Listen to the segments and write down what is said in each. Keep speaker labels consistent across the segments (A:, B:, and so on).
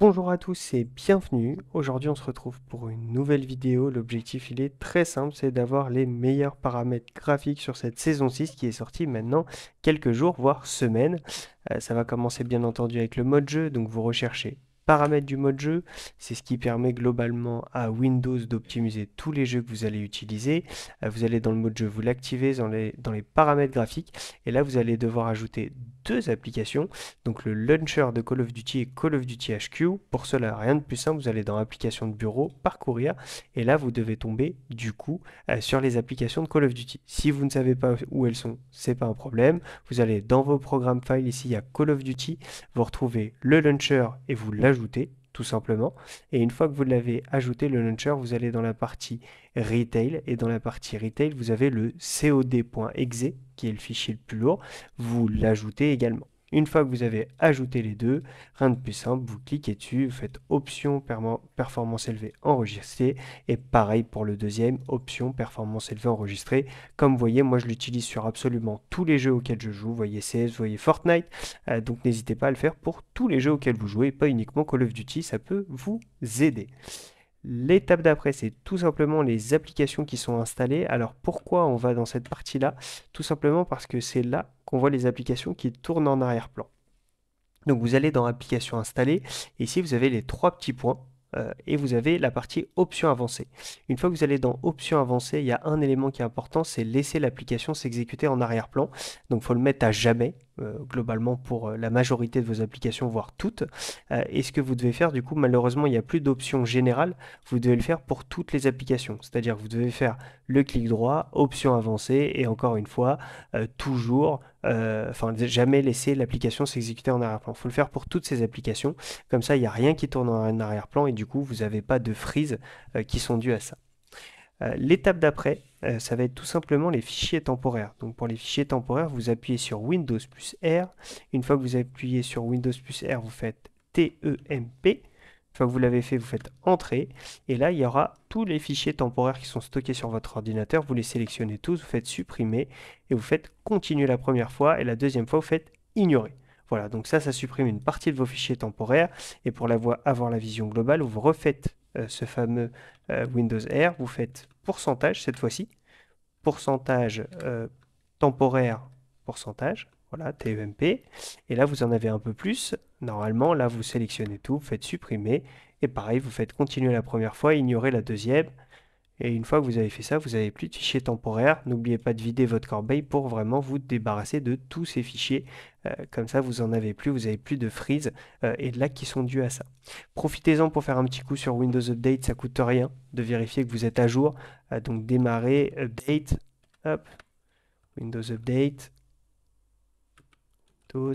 A: Bonjour à tous et bienvenue. Aujourd'hui on se retrouve pour une nouvelle vidéo. L'objectif il est très simple, c'est d'avoir les meilleurs paramètres graphiques sur cette saison 6 qui est sortie maintenant quelques jours, voire semaines. Euh, ça va commencer bien entendu avec le mode jeu, donc vous recherchez paramètres du mode jeu. C'est ce qui permet globalement à Windows d'optimiser tous les jeux que vous allez utiliser. Euh, vous allez dans le mode jeu, vous l'activez dans les, dans les paramètres graphiques. Et là, vous allez devoir ajouter applications, donc le launcher de Call of Duty et Call of Duty HQ. Pour cela, rien de plus simple, vous allez dans Applications de bureau, parcourir, et là vous devez tomber du coup euh, sur les applications de Call of Duty. Si vous ne savez pas où elles sont, c'est pas un problème. Vous allez dans vos programmes files, ici il a Call of Duty, vous retrouvez le launcher et vous l'ajoutez tout simplement. Et une fois que vous l'avez ajouté, le launcher, vous allez dans la partie retail. Et dans la partie retail, vous avez le COD.exe, qui est le fichier le plus lourd. Vous l'ajoutez également. Une fois que vous avez ajouté les deux, rien de plus simple, vous cliquez dessus, vous faites option performance élevée enregistrée et pareil pour le deuxième, option performance élevée enregistrée. Comme vous voyez, moi je l'utilise sur absolument tous les jeux auxquels je joue, vous voyez CS, vous voyez Fortnite, euh, donc n'hésitez pas à le faire pour tous les jeux auxquels vous jouez, pas uniquement Call of Duty, ça peut vous aider. L'étape d'après, c'est tout simplement les applications qui sont installées. Alors pourquoi on va dans cette partie-là Tout simplement parce que c'est là qu'on voit les applications qui tournent en arrière-plan. Donc vous allez dans Applications installées, et ici vous avez les trois petits points, euh, et vous avez la partie Options avancées. Une fois que vous allez dans Options avancées, il y a un élément qui est important, c'est laisser l'application s'exécuter en arrière-plan. Donc il faut le mettre à jamais, euh, globalement pour euh, la majorité de vos applications, voire toutes. Euh, et ce que vous devez faire, du coup, malheureusement, il n'y a plus d'option générale, vous devez le faire pour toutes les applications. C'est-à-dire que vous devez faire le clic droit, option avancée, et encore une fois, toujours, enfin, jamais laisser l'application s'exécuter en arrière-plan. Il faut le faire pour toutes ces applications, comme ça, il n'y a rien qui tourne en arrière-plan, et du coup, vous n'avez pas de freeze qui sont dues à ça. Euh, l'étape d'après, euh, ça va être tout simplement les fichiers temporaires. Donc pour les fichiers temporaires, vous appuyez sur Windows plus R. Une fois que vous appuyez sur Windows plus R, vous faites TEMP. Une fois que vous l'avez fait, vous faites Entrée. Et là, il y aura tous les fichiers temporaires qui sont stockés sur votre ordinateur. Vous les sélectionnez tous, vous faites Supprimer et vous faites Continuer la première fois. Et la deuxième fois, vous faites Ignorer. Voilà, donc ça, ça supprime une partie de vos fichiers temporaires. Et pour la avoir la vision globale, vous refaites euh, ce fameux euh, Windows R, vous faites pourcentage cette fois-ci, pourcentage euh, temporaire, pourcentage, voilà, TEMP. Et là, vous en avez un peu plus. Normalement, là, vous sélectionnez tout, vous faites supprimer. Et pareil, vous faites continuer la première fois, ignorer la deuxième, et une fois que vous avez fait ça, vous n'avez plus de fichiers temporaires. N'oubliez pas de vider votre corbeille pour vraiment vous débarrasser de tous ces fichiers. Euh, comme ça, vous n'en avez plus, vous n'avez plus de freeze euh, et de lacs qui sont dus à ça. Profitez-en pour faire un petit coup sur Windows Update, ça ne coûte rien de vérifier que vous êtes à jour. Euh, donc démarrer, update, hop, Windows Update, Windows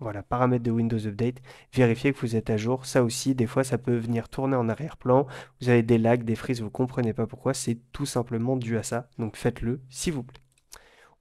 A: voilà, paramètres de Windows Update, vérifiez que vous êtes à jour. Ça aussi, des fois, ça peut venir tourner en arrière-plan. Vous avez des lags, des frises, vous ne comprenez pas pourquoi. C'est tout simplement dû à ça. Donc faites-le, s'il vous plaît.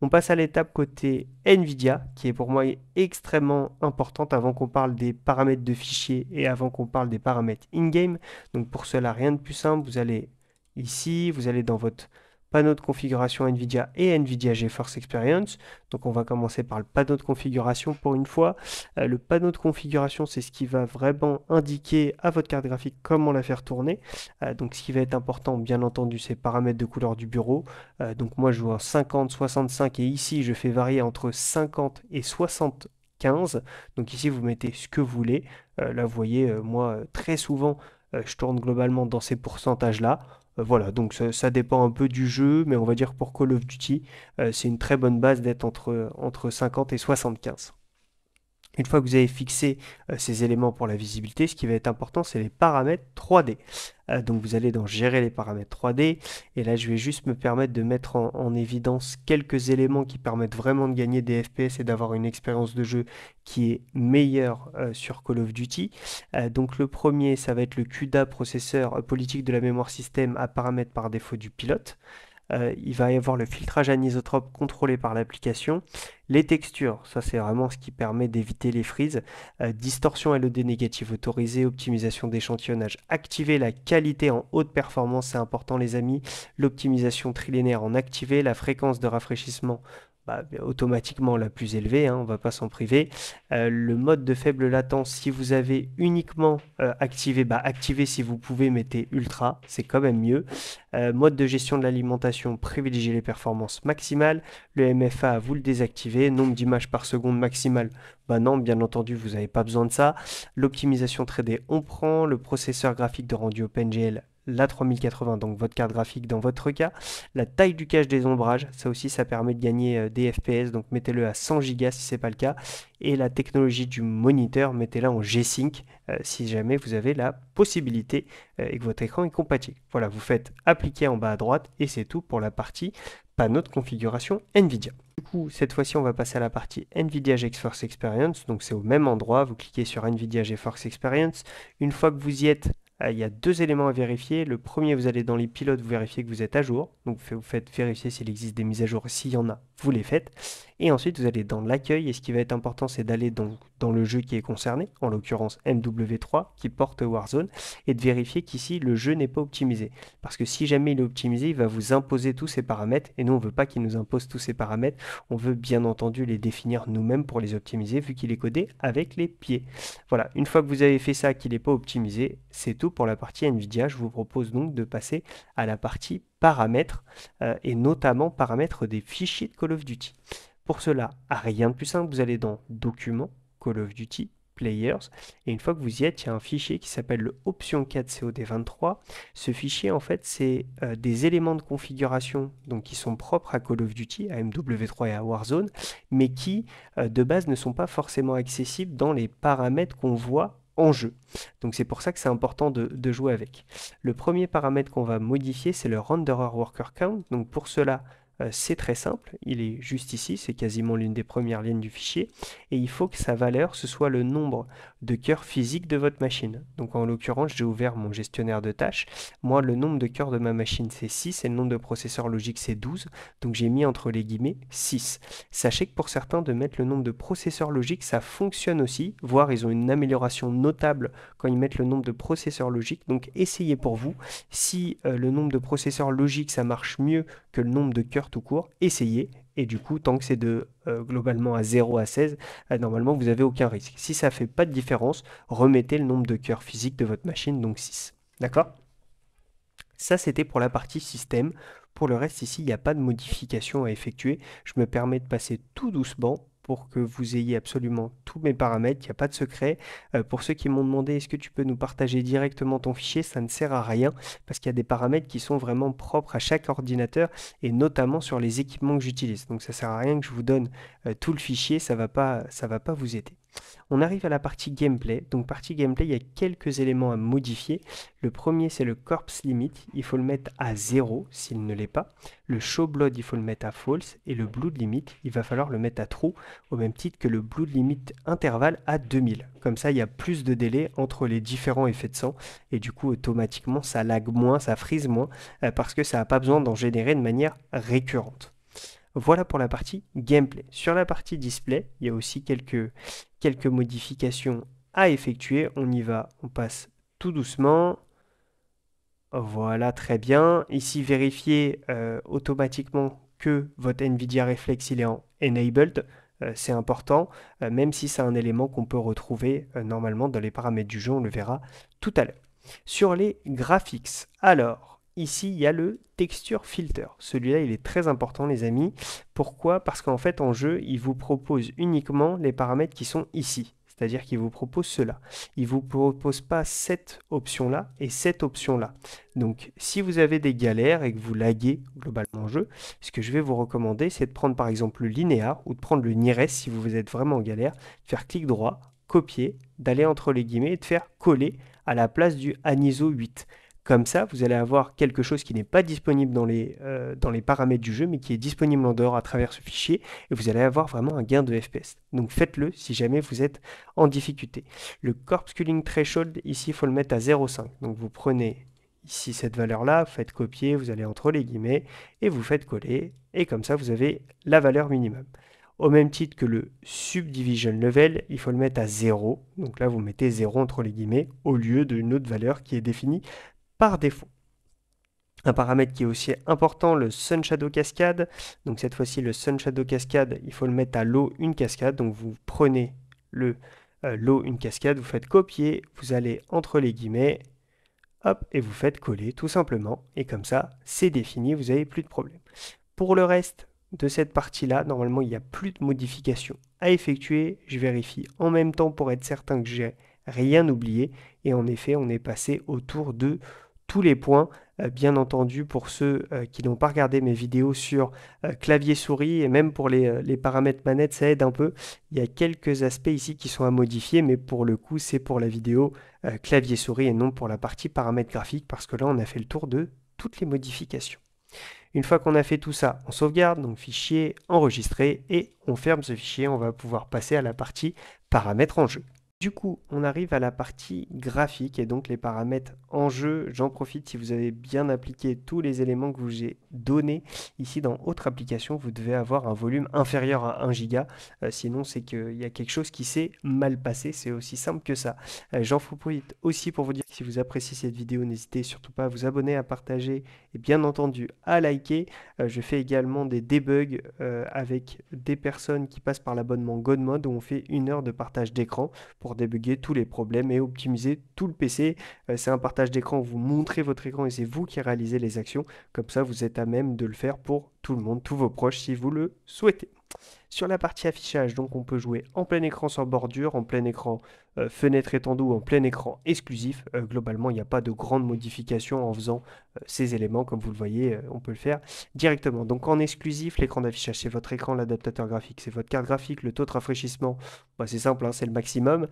A: On passe à l'étape côté NVIDIA, qui est pour moi extrêmement importante avant qu'on parle des paramètres de fichiers et avant qu'on parle des paramètres in-game. Donc pour cela, rien de plus simple. Vous allez ici, vous allez dans votre panneau de configuration NVIDIA et NVIDIA GeForce Experience. Donc on va commencer par le panneau de configuration pour une fois. Euh, le panneau de configuration, c'est ce qui va vraiment indiquer à votre carte graphique comment la faire tourner. Euh, donc ce qui va être important, bien entendu, c'est paramètres de couleur du bureau. Euh, donc moi, je joue en 50, 65 et ici, je fais varier entre 50 et 75. donc ici, vous mettez ce que vous voulez. là, vous voyez, moi, très souvent, je tourne globalement dans ces pourcentages-là. Euh, voilà, donc ça, dépend un peu du jeu, mais on va dire pour Call of Duty, euh, c'est une très bonne base d'être entre, entre 50 et 75. Une fois que vous avez fixé euh, ces éléments pour la visibilité, ce qui va être important, c'est les paramètres 3D. Euh, donc vous allez dans Gérer les paramètres 3D. Et là, je vais juste me permettre de mettre en, évidence quelques éléments qui permettent vraiment de gagner des FPS et d'avoir une expérience de jeu qui est meilleure euh, sur Call of Duty. donc le premier, ça va être le CUDA processeur politique de la mémoire système à paramètres par défaut du pilote. Euh, il va y avoir le filtrage anisotrope contrôlé par l'application. Les textures, ça c'est vraiment ce qui permet d'éviter les frises. Euh, distorsion LED négative autorisée, optimisation d'échantillonnage activée, la qualité en haute performance, c'est important les amis. L'optimisation trilinéaire en activée, la fréquence de rafraîchissement bah, automatiquement la plus élevée, hein, on ne va pas s'en priver. Euh, le mode de faible latence, si vous avez uniquement euh, activé, bah, si vous pouvez, mettez ultra, c'est quand même mieux. Euh, mode de gestion de l'alimentation, privilégiez les performances maximales. Le MFA, vous le désactivez. Nombre d'images par seconde maximale, bah non, bien entendu, vous n'avez pas besoin de ça. L'optimisation 3D, on prend. Le processeur graphique de rendu OpenGL, la 3080, donc votre carte graphique dans votre cas, la taille du cache des ombrages, ça aussi ça permet de gagner euh, des FPS, donc mettez-le à 100 Go si c'est pas le cas, et la technologie du moniteur, mettez-la en G-Sync euh, si jamais vous avez la possibilité euh, et que votre écran est compatible. Voilà, vous faites appliquer en bas à droite et c'est tout pour la partie panneau de configuration NVIDIA. Du coup, cette fois-ci, on va passer à la partie NVIDIA GeForce Experience. Donc, c'est au même endroit. Vous cliquez sur NVIDIA GeForce Experience. Une fois que vous y êtes, euh, il y a deux éléments à vérifier. Le premier, vous allez dans les pilotes, vous vérifiez que vous êtes à jour. Donc vous faites vérifier s'il existe des mises à jour. S'il y en a, vous les faites. Et ensuite, vous allez dans l'accueil, et ce qui va être important, c'est d'aller dans, dans le jeu qui est concerné, en l'occurrence MW3, qui porte Warzone, et de vérifier qu'ici, le jeu n'est pas optimisé. Parce que si jamais il est optimisé, il va vous imposer tous ses paramètres, et nous, on ne veut pas qu'il nous impose tous ses paramètres, on veut bien entendu les définir nous-mêmes pour les optimiser, vu qu'il est codé avec les pieds. Voilà, une fois que vous avez fait ça, qu'il n'est pas optimisé, c'est tout pour la partie NVIDIA. Je vous propose donc de passer à la partie paramètres, euh, et notamment paramètres des fichiers de Call of Duty. Pour cela, rien de plus simple, vous allez dans Documents, Call of Duty, Players, et une fois que vous y êtes, il y a un fichier qui s'appelle le option 4 COD23. Ce fichier, en fait, c'est euh, des éléments de configuration donc, qui sont propres à Call of Duty, à MW3 et à Warzone, mais qui, euh, de base, ne sont pas forcément accessibles dans les paramètres qu'on voit en jeu. Donc c'est pour ça que c'est important de, de, jouer avec. Le premier paramètre qu'on va modifier, c'est le renderer worker count. Donc pour cela, euh, c'est très simple, il est juste ici, c'est quasiment l'une des premières lignes du fichier, et il faut que sa valeur, ce soit le nombre de cœurs physiques de votre machine. Donc en l'occurrence, j'ai ouvert mon gestionnaire de tâches. Moi, le nombre de cœurs de ma machine, c'est 6, et le nombre de processeurs logiques, c'est 12, donc j'ai mis entre les guillemets 6. Sachez que pour certains, de mettre le nombre de processeurs logiques, ça fonctionne aussi, voire ils ont une amélioration notable quand ils mettent le nombre de processeurs logiques, donc essayez pour vous. Si euh, le nombre de processeurs logiques, ça marche mieux que le nombre de cœurs tout court, essayez. Et du coup, tant que c'est de euh, globalement à 0 à 16, euh, normalement, vous n'avez aucun risque. Si ça fait pas de différence, remettez le nombre de cœurs physiques de votre machine, donc 6. D'accord Ça, c'était pour la partie système. Pour le reste, ici, il n'y a pas de modification à effectuer. Je me permets de passer tout doucement pour que vous ayez absolument tous mes paramètres, il n'y a pas de secret. Euh, pour ceux qui m'ont demandé est-ce que tu peux nous partager directement ton fichier, ça ne sert à rien parce qu'il y a des paramètres qui sont vraiment propres à chaque ordinateur et notamment sur les équipements que j'utilise. Donc ça ne sert à rien que je vous donne euh, tout le fichier, ça ne va, pas, ça va pas vous aider. On arrive à la partie gameplay. Donc partie gameplay, il y a quelques éléments à modifier. Le premier, c'est le corpse limit. Il faut le mettre à 0 s'il ne l'est pas. Le show blood, il faut le mettre à false. Et le blood limit, il va falloir le mettre à true, au même titre que le blood limit intervalle à 2000. Comme ça, il y a plus de délai entre les différents effets de sang. Et du coup, automatiquement, ça lag moins, ça frise moins, euh, parce que ça n'a pas besoin d'en générer de manière récurrente. Voilà pour la partie gameplay. Sur la partie display, il y a aussi quelques, quelques modifications à effectuer. On y va, on passe tout doucement. Voilà, très bien. Ici, vérifier euh, automatiquement que votre NVIDIA Reflex est en Enabled. Euh, c'est important, euh, même si c'est un élément qu'on peut retrouver normalement dans les paramètres du jeu, on le verra tout à l'heure. Sur les graphics, alors, ici, il y a le texture filter. Celui-là, il est très important, les amis. Pourquoi Parce qu'en fait, en jeu, il vous propose uniquement les paramètres qui sont ici. C'est-à-dire qu'il vous propose cela. Il ne vous propose pas cette option-là et cette option-là. Donc, si vous avez des galères et que vous laguez globalement en jeu, ce que je vais vous recommander, c'est de prendre par exemple le linéa ou de prendre le NIRES si vous êtes vraiment en galère, de faire clic droit, copier, d'aller entre les guillemets et de faire coller à la place du ANISO 8. Comme ça, vous allez avoir quelque chose qui n'est pas disponible dans les, euh, dans les paramètres du jeu, mais qui est disponible en dehors à travers ce fichier, et vous allez avoir vraiment un gain de FPS. Donc faites-le si jamais vous êtes en difficulté. Le très threshold, ici, il faut le mettre à 0,5. Donc vous prenez ici cette valeur-là, faites copier, vous allez entre les guillemets, et vous faites coller, et comme ça, vous avez la valeur minimum. Au même titre que le subdivision level, il faut le mettre à 0. Donc là, vous mettez 0 entre les guillemets au lieu d'une autre valeur qui est définie par défaut. Un paramètre qui est aussi important, le Sun Shadow Cascade. Donc cette fois-ci, le Sun Shadow Cascade, il faut le mettre à l'eau une cascade. Donc vous prenez le euh, l'eau une cascade, vous faites copier, vous allez entre les guillemets, hop, et vous faites coller tout simplement. Et comme ça, c'est défini, vous n'avez plus de problème. Pour le reste de cette partie-là, normalement, il n'y a plus de modifications à effectuer. Je vérifie en même temps pour être certain que j'ai rien oublié. Et en effet, on est passé autour de tous les points. Euh, bien entendu, pour ceux euh, qui n'ont pas regardé mes vidéos sur euh, clavier-souris et même pour les, paramètres manette, ça aide un peu. Il y a quelques aspects ici qui sont à modifier, mais pour le coup, c'est pour la vidéo clavier-souris et non pour la partie paramètres graphiques parce que là, on a fait le tour de toutes les modifications. Une fois qu'on a fait tout ça, on sauvegarde, donc fichier, enregistré, et on ferme ce fichier, on va pouvoir passer à la partie paramètres en jeu. Du coup, on arrive à la partie graphique et donc les paramètres en jeu. J'en profite si vous avez bien appliqué tous les éléments que vous j'ai donnés. Ici, dans Autre application, vous devez avoir un volume inférieur à 1 giga. Euh, sinon, c'est qu'il y a quelque chose qui s'est mal passé. C'est aussi simple que ça. Euh, j'en profite aussi pour vous dire si vous appréciez cette vidéo, n'hésitez surtout pas à vous abonner, à partager et bien entendu à liker. Euh, je fais également des debugs avec des personnes qui passent par l'abonnement GodMode où on fait une heure de partage d'écran pour débuguer tous les problèmes et optimiser tout le PC. Euh, c'est un partage d'écran où vous montrez votre écran et c'est vous qui réalisez les actions. Comme ça, vous êtes à même de le faire pour tout le monde, tous vos proches si vous le souhaitez. Sur la partie affichage, donc on peut jouer en plein écran sans bordure, en plein écran euh, fenêtre étendue ou en plein écran exclusif. Euh, globalement, il n'y a pas de grandes modifications en faisant euh, ces éléments. Comme vous le voyez, on peut le faire directement. Donc en exclusif, l'écran d'affichage, c'est votre écran, l'adaptateur graphique, c'est votre carte graphique, le taux de rafraîchissement, bah, c'est simple, hein, c'est le maximum,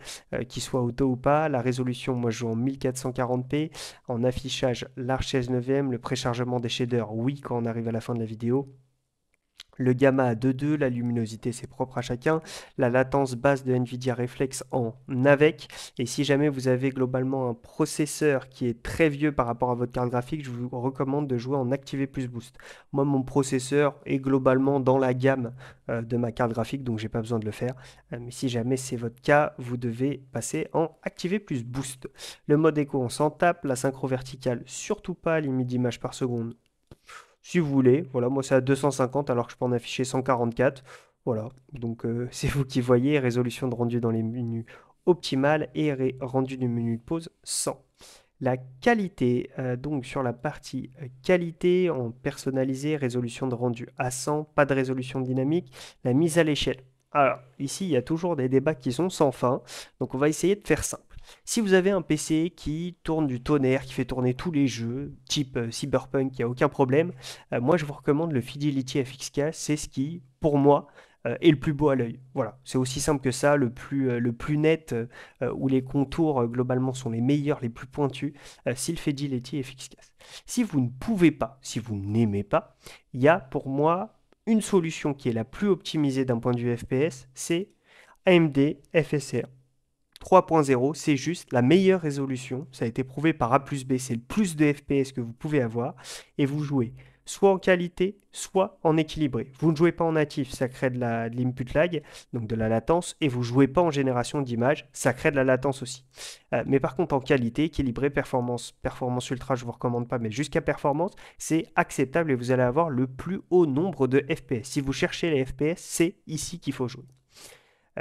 A: qu'il soit auto ou pas. La résolution, moi je joue en 1440p. En affichage, l'arche 9 9 le préchargement des shaders, oui, quand on arrive à la fin de la vidéo le gamma à 2,2, la luminosité c'est propre à chacun, la latence basse de Nvidia Reflex en avec, et si jamais vous avez globalement un processeur qui est très vieux par rapport à votre carte graphique, je vous recommande de jouer en Activé plus Boost. Moi mon processeur est globalement dans la gamme euh, de ma carte graphique, donc j'ai pas besoin de le faire, euh, mais si jamais c'est votre cas, vous devez passer en Activé plus Boost. Le mode écho on s'en tape, la synchro verticale surtout pas, limite d'image par seconde si vous voulez. Voilà, moi c'est à 250 alors que je peux en afficher 144. Voilà, donc euh, c'est vous qui voyez, résolution de rendu dans les menus optimales et rendu du menu de pause 100. La qualité, euh, donc sur la partie euh, qualité, en personnalisé, résolution de rendu à 100, pas de résolution dynamique, la mise à l'échelle. Alors, ici, il y a toujours des débats qui sont sans fin, donc on va essayer de faire ça. Si vous avez un PC qui tourne du tonnerre, qui fait tourner tous les jeux, type euh, Cyberpunk, il n'y a aucun problème, euh, moi je vous recommande le Fidelity FXK, c'est ce qui, pour moi, euh, est le plus beau à l'œil. Voilà, c'est aussi simple que ça, le plus, le plus net, où les contours globalement sont les meilleurs, les plus pointus, s'il fait fidelity Si vous ne pouvez pas, si vous n'aimez pas, il y a pour moi une solution qui est la plus optimisée d'un point de vue FPS, c'est AMD FSR. 3.0, c'est juste la meilleure résolution. Ça a été prouvé par A plus B, c'est le plus de FPS que vous pouvez avoir. Et vous jouez soit en qualité, soit en équilibré. Vous ne jouez pas en natif, ça crée de l'input lag, donc de la latence, et vous ne jouez pas en génération d'image, ça crée de la latence aussi. Euh, mais par contre, en qualité, équilibré, performance, performance ultra, je ne vous recommande pas, mais jusqu'à performance, c'est acceptable et vous allez avoir le plus haut nombre de FPS. Si vous cherchez les FPS, c'est ici qu'il faut jouer.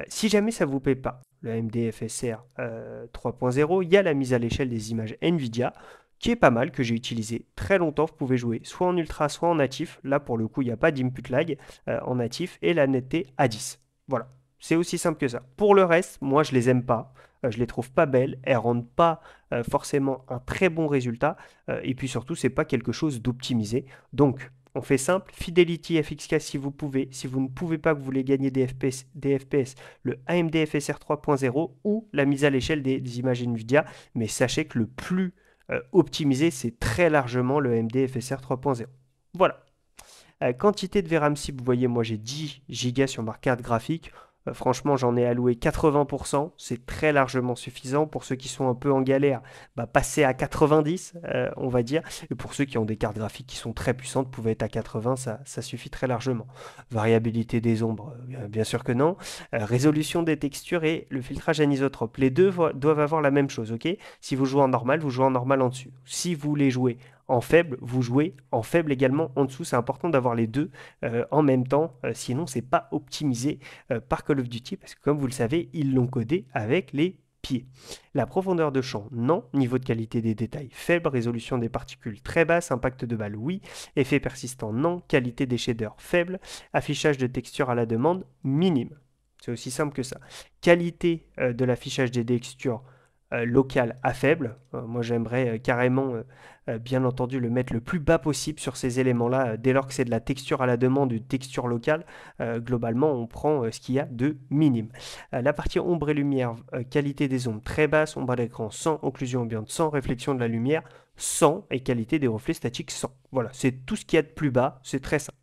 A: Euh, si jamais ça ne vous plaît pas, le MDFSR 3.0, euh, il y a la mise à l'échelle des images NVIDIA qui est pas mal, que j'ai utilisé très longtemps. Vous pouvez jouer soit en ultra, soit en natif. Là, pour le coup, il n'y a pas d'input lag euh, en natif et la netteté à 10. Voilà, c'est aussi simple que ça. Pour le reste, moi, je les aime pas. je les trouve pas belles. Elles rendent pas forcément un très bon résultat. et puis surtout, c'est pas quelque chose d'optimisé. Donc, on fait simple, Fidelity FXK si vous pouvez, si vous ne pouvez pas que vous voulez gagner des FPS, le AMD FSR 3.0 ou la mise à l'échelle des, images NVIDIA, mais sachez que le plus euh, optimisé, c'est très largement le AMD FSR 3.0. Voilà. Euh, quantité de VRAM si vous voyez, moi j'ai 10 Go sur ma carte graphique. Euh, franchement, j'en ai alloué 80%. C'est très largement suffisant. Pour ceux qui sont un peu en galère, bah, passer à 90, euh, on va dire. Et pour ceux qui ont des cartes graphiques qui sont très puissantes, pouvez être à 80, ça, ça suffit très largement. Variabilité des ombres, euh, bien sûr que non. résolution des textures et le filtrage anisotrope. Les deux doivent avoir la même chose, ok Si vous jouez en normal, vous jouez en normal en dessus. Si vous les jouez en faible, vous jouez en faible également en dessous. C'est important d'avoir les deux euh, en même temps, euh, sinon c'est pas optimisé euh, par Call of Duty parce que comme vous le savez, ils l'ont codé avec les pieds. La profondeur de champ, non. Niveau de qualité des détails, faible. Résolution des particules, très basse. Impact de balle, oui. Effet persistant, non. Qualité des shaders, faible. Affichage de texture à la demande, minime. C'est aussi simple que ça. Qualité de l'affichage des textures, euh, local à faible. Euh, moi, j'aimerais euh, carrément, bien entendu, le mettre le plus bas possible sur ces éléments-là, dès lors que c'est de la texture à la demande, une texture locale. globalement, on prend ce qu'il y a de minime. la partie ombre et lumière, qualité des ombres très basse, ombre à l'écran sans occlusion ambiante sans réflexion de la lumière sans et qualité des reflets statiques sans. Voilà, c'est tout ce qu'il y a de plus bas, c'est très simple.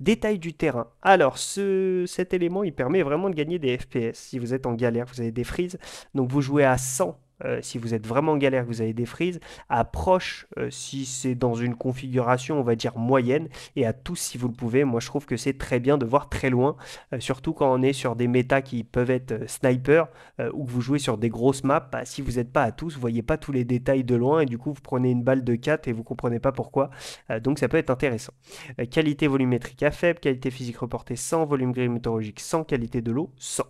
A: Détail du terrain. Alors, ce, cet élément, il permet vraiment de gagner des FPS. Si vous êtes en galère, vous avez des frises, donc vous jouez à 100 euh, si vous êtes vraiment en galère, que vous avez des frises, approche euh, si c'est dans une configuration, on va dire moyenne, et à tous si vous le pouvez. Moi, je trouve que c'est très bien de voir très loin, euh, surtout quand on est sur des méta qui peuvent être sniper ou que vous jouez sur des grosses maps. Bah, si vous n'êtes pas à tous, vous voyez pas tous les détails de loin et du coup, vous prenez une balle de 4 et vous comprenez pas pourquoi. donc, ça peut être intéressant. qualité volumétrique à faible, qualité physique reportée sans volume gris météorologique sans qualité de l'eau sans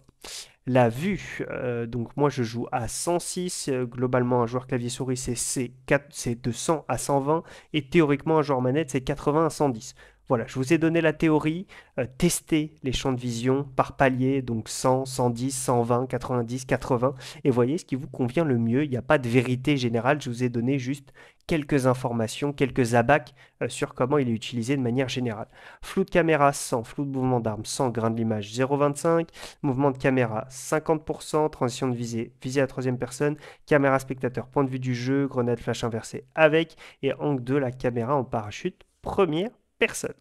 A: la vue. Euh, donc moi je joue à 106, globalement un joueur clavier-souris c'est 200 à 120 et théoriquement un joueur manette c'est 80 à 110. Voilà, je vous ai donné la théorie, euh, testez les champs de vision par palier, donc 100, 110, 120, 90, 80, et voyez ce qui vous convient le mieux. Il n'y a pas de vérité générale, je vous ai donné juste quelques informations, quelques abacs euh, sur comment il est utilisé de manière générale. Flou de caméra 100, flou de mouvement d'arme 100, grain de l'image 0,25, mouvement de caméra 50%, transition de visée, visée à troisième personne, caméra spectateur, point de vue du jeu, grenade flash inversée avec, et angle de la caméra en parachute première personne.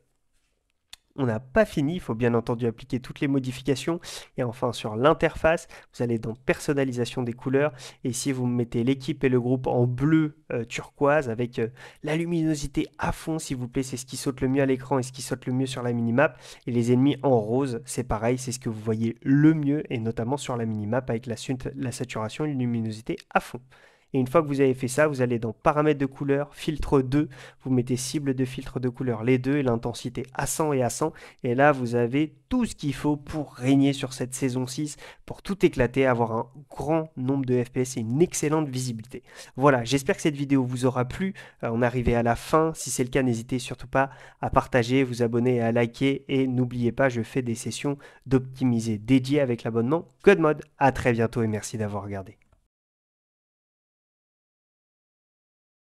A: On n'a pas fini, il faut bien entendu appliquer toutes les modifications. Et enfin sur l'interface, vous allez dans personnalisation des couleurs. Et si vous mettez l'équipe et le groupe en bleu euh, turquoise avec euh, la luminosité à fond s'il vous plaît. C'est ce qui saute le mieux à l'écran et ce qui saute le mieux sur la minimap. Et les ennemis en rose, c'est pareil, c'est ce que vous voyez le mieux et notamment sur la minimap avec la, la saturation et la luminosité à fond. Et une fois que vous avez fait ça, vous allez dans paramètres de couleur, filtre 2, vous mettez cible de filtre de couleur les deux et l'intensité à 100 et à 100. Et là, vous avez tout ce qu'il faut pour régner sur cette saison 6, pour tout éclater, avoir un grand nombre de FPS et une excellente visibilité. Voilà, j'espère que cette vidéo vous aura plu. Euh, on est arrivé à la fin. Si c'est le cas, n'hésitez surtout pas à partager, vous abonner et à liker. Et n'oubliez pas, je fais des sessions d'optimiser dédiées avec l'abonnement Code Mode. À très bientôt et merci d'avoir regardé.